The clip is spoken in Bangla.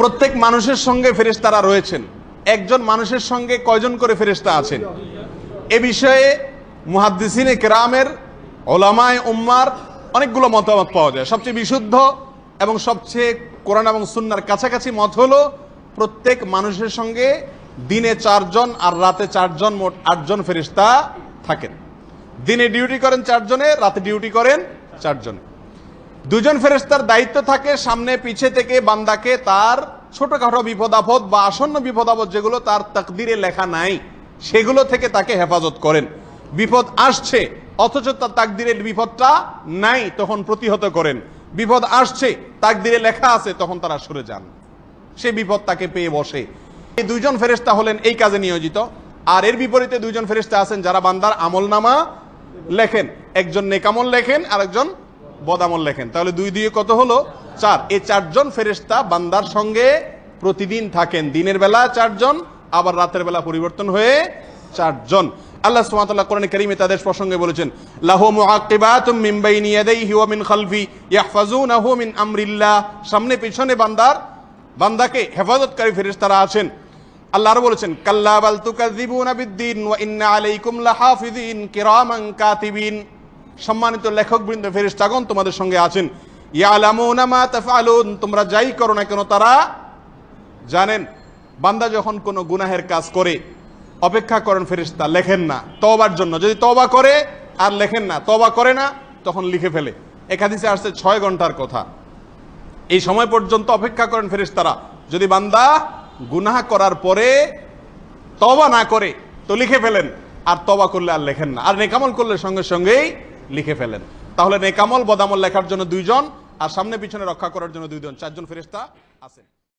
প্রত্যেক মানুষের সঙ্গে ফেরেস্তারা রয়েছেন একজন মানুষের সঙ্গে কয়জন করে ফেরেস্তা আছেন এ বিষয়ে মুহাদ্দিসিনে কেরামের ওলামায় উম্মার অনেকগুলো মতামত পাওয়া যায় সবচেয়ে বিশুদ্ধ এবং সবচেয়ে কোরআন এবং সুন্নার কাছাকাছি মত হলো প্রত্যেক মানুষের সঙ্গে দিনে চারজন আর রাতে চারজন মোট আটজন ফেরিস্তা থাকেন দিনে ডিউটি করেন চারজনে রাতে ডিউটি করেন চারজনে দুজন ফেরেস্তার দায়িত্ব থাকে সামনে পিছে থেকে বান্দাকে তার ছোটখাটো বিপদ আপদ বা আসন্ন বিপদ আপদ যেগুলো তার তাকদিরে লেখা নাই সেগুলো থেকে তাকে হেফাজত করেন বিপদ আসছে অথচ তার তাকদিরের বিপদটা নাই তখন প্রতিহত করেন বিপদ আসছে তাকদিরে লেখা আছে তখন তারা সরে যান সে বিপদ তাকে পেয়ে বসে এই দুইজন ফেরেস্তা হলেন এই কাজে নিয়োজিত আর এর বিপরীতে দুইজন ফেরেস্তা আছেন যারা বান্দার আমল নামা লেখেন একজন নেকামল লেখেন আর একজন বদামল লেখেন তাহলে দুই দুই কত হলো চার এই চারজন ফেরেস্তা বান্দার সঙ্গে প্রতিদিন থাকেন দিনের বেলা চারজন আবার রাতের বেলা পরিবর্তন হয়ে চারজন আল্লাহ সুবহানাহু কোরআন কারীমে তাদের প্রসঙ্গে বলেছেন লাহু মুআক্কিবাতুম মিন বাইনি ইয়াদাইহি ওয়া মিন খালফি ইয়াহফাজুনাহু মিন আমরিল্লাহ সামনে পিছনে বান্দার বান্দাকে হেফাজতকারী ফেরেশতারা আছেন আল্লাহ আরো বলেছেন কাল্লা বাল তুকাযিবুনা বিদ্দিন ওয়া ইন্না আলাইকুম লাহাফিযিন কিরামান কাতিবিন সম্মানিত লেখকবৃন্দ ফেরিস্তাগণ তোমাদের সঙ্গে আছেন তোমরা যাই করো না কেন তারা জানেন বান্দা যখন কোনো গুনাহের কাজ করে অপেক্ষা করেন ফেরিস্তা লেখেন না তবার জন্য যদি তবা করে আর লেখেন না তবা করে না তখন লিখে ফেলে একাদিসে আসছে ছয় ঘন্টার কথা এই সময় পর্যন্ত অপেক্ষা করেন ফেরিস্তারা যদি বান্দা গুনাহ করার পরে তবা না করে তো লিখে ফেলেন আর তবা করলে আর লেখেন না আর নেকামল করলে সঙ্গে সঙ্গেই লিখে ফেলেন তাহলে নেকামল বদামল লেখার জন্য দুইজন আর সামনে পিছনে রক্ষা করার জন্য দুইজন চারজন ফেরিস্তা আছেন